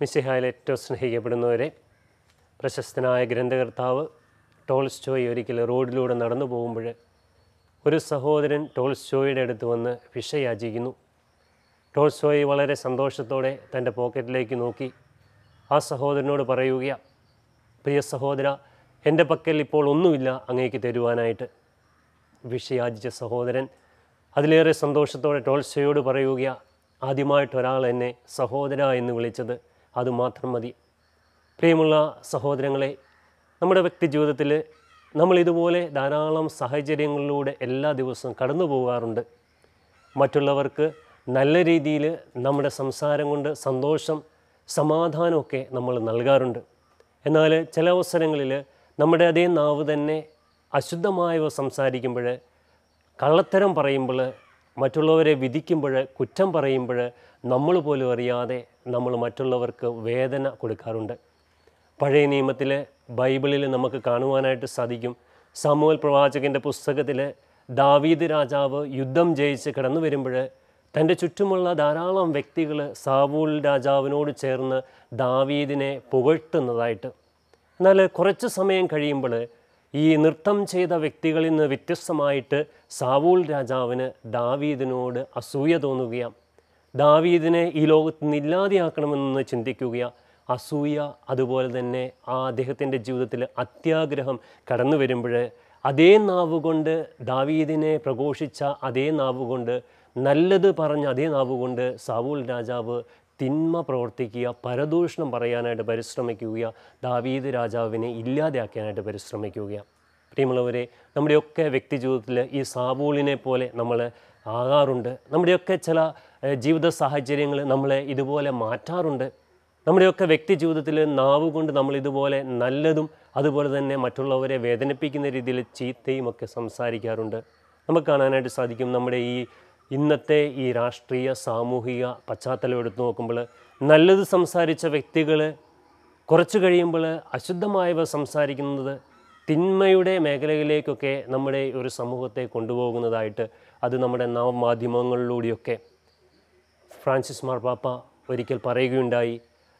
മിസ്സിഹായിൽ ഏറ്റവും സ്നേഹിക്കപ്പെടുന്നവരെ പ്രശസ്തനായ ഗ്രന്ഥകർത്താവ് ടോൾസ്റ്റോയ് ഒരിക്കൽ റോഡിലൂടെ നടന്നു പോകുമ്പോൾ ഒരു സഹോദരൻ ടോൾസ്റ്റോയുടെ അടുത്ത് വന്ന് വിഷയാചിക്കുന്നു ടോൾസ്റ്റോയ് വളരെ സന്തോഷത്തോടെ തൻ്റെ പോക്കറ്റിലേക്ക് നോക്കി ആ സഹോദരനോട് പറയുക പ്രിയ സഹോദര എൻ്റെ പക്കൽ ഇപ്പോൾ ഒന്നുമില്ല അങ്ങേക്ക് തരുവാനായിട്ട് വിഷയാചിച്ച സഹോദരൻ അതിലേറെ സന്തോഷത്തോടെ ടോൾസ്റ്റോയോട് പറയുക ആദ്യമായിട്ടൊരാൾ ഒരാൾ എന്നെ സഹോദര എന്ന് വിളിച്ചത് അതുമാത്രം മതി പ്രിയമുള്ള സഹോദരങ്ങളെ നമ്മുടെ വ്യക്തി ജീവിതത്തിൽ നമ്മളിതുപോലെ ധാരാളം സാഹചര്യങ്ങളിലൂടെ എല്ലാ ദിവസവും കടന്നു പോകാറുണ്ട് മറ്റുള്ളവർക്ക് നല്ല രീതിയിൽ നമ്മുടെ സംസാരം കൊണ്ട് സന്തോഷം സമാധാനമൊക്കെ നമ്മൾ നൽകാറുണ്ട് എന്നാൽ ചില അവസരങ്ങളിൽ നമ്മുടെ അതേ നാവ് തന്നെ അശുദ്ധമായവ സംസാരിക്കുമ്പോൾ കള്ളത്തരം പറയുമ്പോൾ മറ്റുള്ളവരെ വിധിക്കുമ്പോൾ കുറ്റം പറയുമ്പോൾ നമ്മൾ പോലും അറിയാതെ നമ്മൾ മറ്റുള്ളവർക്ക് വേദന കൊടുക്കാറുണ്ട് പഴയ നിയമത്തിൽ ബൈബിളിൽ നമുക്ക് കാണുവാനായിട്ട് സാധിക്കും സമൂഹ പ്രവാചകൻ്റെ പുസ്തകത്തിൽ ദാവീദ് രാജാവ് യുദ്ധം ജയിച്ച് കടന്നു വരുമ്പോൾ തൻ്റെ ചുറ്റുമുള്ള ധാരാളം വ്യക്തികൾ സാവൂൽ രാജാവിനോട് ചേർന്ന് ദാവീദിനെ പുകഴ്ത്തുന്നതായിട്ട് എന്നാൽ കുറച്ച് സമയം കഴിയുമ്പോൾ ഈ നൃത്തം ചെയ്ത വ്യക്തികളിൽ നിന്ന് വ്യത്യസ്തമായിട്ട് സാവൂൾ രാജാവിന് ദാവീദിനോട് അസൂയ തോന്നുകയാണ് ദാവീദിനെ ഈ ലോകത്ത് നിന്ന് ഇല്ലാതെയാക്കണമെന്ന് ചിന്തിക്കുക അസൂയ അതുപോലെ തന്നെ ആ അദ്ദേഹത്തിൻ്റെ ജീവിതത്തിൽ അത്യാഗ്രഹം കടന്നു വരുമ്പോൾ അതേ നാവ് കൊണ്ട് ദാവീദിനെ പ്രഘോഷിച്ച അതേ നാവ് കൊണ്ട് നല്ലത് പറഞ്ഞ അതേ നാവ് കൊണ്ട് സാവൂൽ രാജാവ് തിന്മ പ്രവർത്തിക്കുക പരദൂഷണം പറയാനായിട്ട് പരിശ്രമിക്കുക ദാവീദ് രാജാവിനെ ഇല്ലാതെയാക്കാനായിട്ട് പരിശ്രമിക്കുക പ്രിയമുള്ളവരെ നമ്മുടെയൊക്കെ വ്യക്തി ജീവിതത്തിൽ ഈ സാബൂളിനെ പോലെ നമ്മൾ ആകാറുണ്ട് നമ്മുടെയൊക്കെ ചില ജീവിത സാഹചര്യങ്ങൾ നമ്മളെ ഇതുപോലെ മാറ്റാറുണ്ട് നമ്മുടെയൊക്കെ വ്യക്തി ജീവിതത്തിൽ നാവ് കൊണ്ട് നമ്മൾ ഇതുപോലെ നല്ലതും അതുപോലെ തന്നെ മറ്റുള്ളവരെ വേദനിപ്പിക്കുന്ന രീതിയിൽ ചീത്തയും ഒക്കെ സംസാരിക്കാറുണ്ട് നമുക്ക് കാണാനായിട്ട് സാധിക്കും നമ്മുടെ ഈ ഇന്നത്തെ ഈ രാഷ്ട്രീയ സാമൂഹിക പശ്ചാത്തലം എടുത്തു നോക്കുമ്പോൾ നല്ലത് സംസാരിച്ച വ്യക്തികൾ കുറച്ച് കഴിയുമ്പോൾ അശുദ്ധമായവ സംസാരിക്കുന്നത് തിന്മയുടെ മേഖലയിലേക്കൊക്കെ നമ്മുടെ ഒരു സമൂഹത്തെ കൊണ്ടുപോകുന്നതായിട്ട് അത് നമ്മുടെ നവമാധ്യമങ്ങളിലൂടെയൊക്കെ ഫ്രാൻസിസ് മാർപ്പാപ്പ ഒരിക്കൽ പറയുകയുണ്ടായി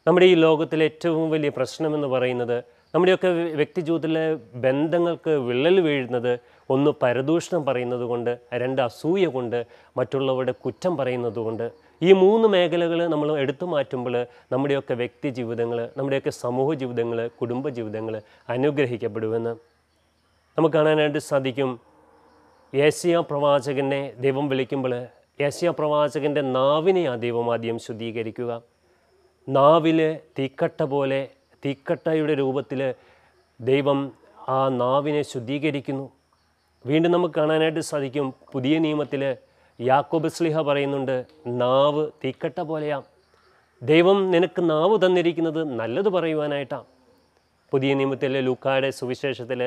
നമ്മുടെ ഈ ലോകത്തിലെ ഏറ്റവും വലിയ പ്രശ്നമെന്ന് പറയുന്നത് നമ്മുടെയൊക്കെ വ്യക്തി ജീവിതത്തിലെ ബന്ധങ്ങൾക്ക് വിള്ളൽ വീഴുന്നത് ഒന്ന് പരദൂഷണം പറയുന്നത് കൊണ്ട് രണ്ട് അസൂയ കൊണ്ട് മറ്റുള്ളവരുടെ കുറ്റം പറയുന്നത് കൊണ്ട് ഈ മൂന്ന് മേഖലകൾ നമ്മൾ എടുത്തു മാറ്റുമ്പോൾ നമ്മുടെയൊക്കെ വ്യക്തി ജീവിതങ്ങൾ നമ്മുടെയൊക്കെ സമൂഹ ജീവിതങ്ങൾ കുടുംബ ജീവിതങ്ങൾ അനുഗ്രഹിക്കപ്പെടുമെന്ന് നമുക്ക് കാണാനായിട്ട് സാധിക്കും ഏഷ്യ പ്രവാചകനെ ദൈവം വിളിക്കുമ്പോൾ ഏഷ്യ പ്രവാചകൻ്റെ നാവിനെ ആ ദൈവം ആദ്യം ശുദ്ധീകരിക്കുക നാവിൽ തീക്കട്ട പോലെ തീക്കട്ടയുടെ രൂപത്തിൽ ദൈവം ആ നാവിനെ ശുദ്ധീകരിക്കുന്നു വീണ്ടും നമുക്ക് കാണാനായിട്ട് സാധിക്കും പുതിയ നിയമത്തിൽ യാക്കോബസ്ലിഹ പറയുന്നുണ്ട് നാവ് തീക്കട്ട പോലെയാ ദൈവം നിനക്ക് നാവ് തന്നിരിക്കുന്നത് നല്ലത് പറയുവാനായിട്ടാണ് പുതിയ നിയമത്തിലെ ലൂക്കായുടെ സുവിശേഷത്തിൽ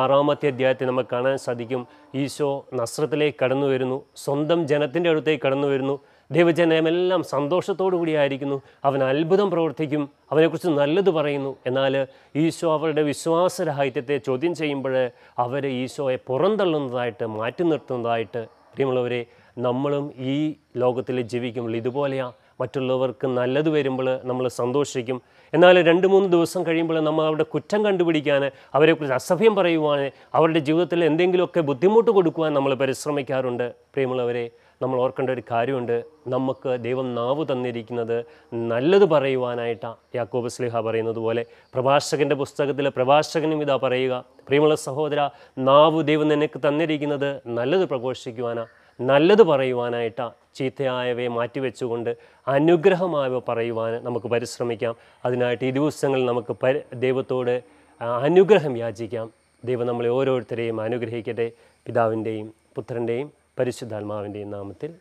ആറാമത്തെ അധ്യായത്തിൽ നമുക്ക് കാണാൻ സാധിക്കും ഈശോ നസ്രത്തിലേക്ക് കടന്നു വരുന്നു സ്വന്തം ജനത്തിൻ്റെ അടുത്തേക്ക് കടന്നു വരുന്നു ദൈവജനമെല്ലാം സന്തോഷത്തോടു കൂടിയായിരിക്കുന്നു അവൻ അത്ഭുതം പ്രവർത്തിക്കും അവനെക്കുറിച്ച് നല്ലത് പറയുന്നു എന്നാൽ ഈശോ അവരുടെ വിശ്വാസരാഹിത്യത്തെ ചോദ്യം ചെയ്യുമ്പോൾ അവരെ ഈശോയെ പുറന്തള്ളുന്നതായിട്ട് മാറ്റി നിർത്തുന്നതായിട്ട് പ്രിയമുള്ളവരെ നമ്മളും ഈ ലോകത്തിൽ ജീവിക്കുമ്പോൾ ഇതുപോലെയാണ് മറ്റുള്ളവർക്ക് നല്ലത് വരുമ്പോൾ നമ്മൾ സന്തോഷിക്കും എന്നാൽ രണ്ട് മൂന്ന് ദിവസം കഴിയുമ്പോൾ നമ്മൾ അവരുടെ കുറ്റം കണ്ടുപിടിക്കാൻ അവരെക്കുറിച്ച് അസഭ്യം പറയുവാൻ അവരുടെ ജീവിതത്തിൽ എന്തെങ്കിലുമൊക്കെ ബുദ്ധിമുട്ട് കൊടുക്കുവാൻ നമ്മൾ പരിശ്രമിക്കാറുണ്ട് പ്രിയമുള്ളവരെ നമ്മൾ ഓർക്കേണ്ട ഒരു കാര്യമുണ്ട് നമുക്ക് ദൈവം നാവ് തന്നിരിക്കുന്നത് നല്ലത് പറയുവാനായിട്ടാണ് യാക്കോബ് സ്ലിഹ പറയുന്നത് പോലെ പ്രഭാഷകൻ്റെ പുസ്തകത്തിലെ പ്രഭാഷകനും ഇതാ പറയുക പ്രിയമുള്ള സഹോദര നാവ് ദൈവം നിനക്ക് തന്നിരിക്കുന്നത് നല്ലത് പ്രഘോഷിക്കുവാനാണ് നല്ലത് പറയുവാനായിട്ടാണ് ചീത്തയായവയെ മാറ്റിവെച്ചുകൊണ്ട് അനുഗ്രഹമായവ പറയുവാൻ നമുക്ക് പരിശ്രമിക്കാം അതിനായിട്ട് ഈ ദിവസങ്ങളിൽ നമുക്ക് പരി ദൈവത്തോട് അനുഗ്രഹം യാചിക്കാം ദൈവം നമ്മളെ ഓരോരുത്തരെയും അനുഗ്രഹിക്കട്ടെ പിതാവിൻ്റെയും പുത്രൻ്റെയും പരിശുദ്ധാത്മാവിൻ്റെ നാമത്തിൽ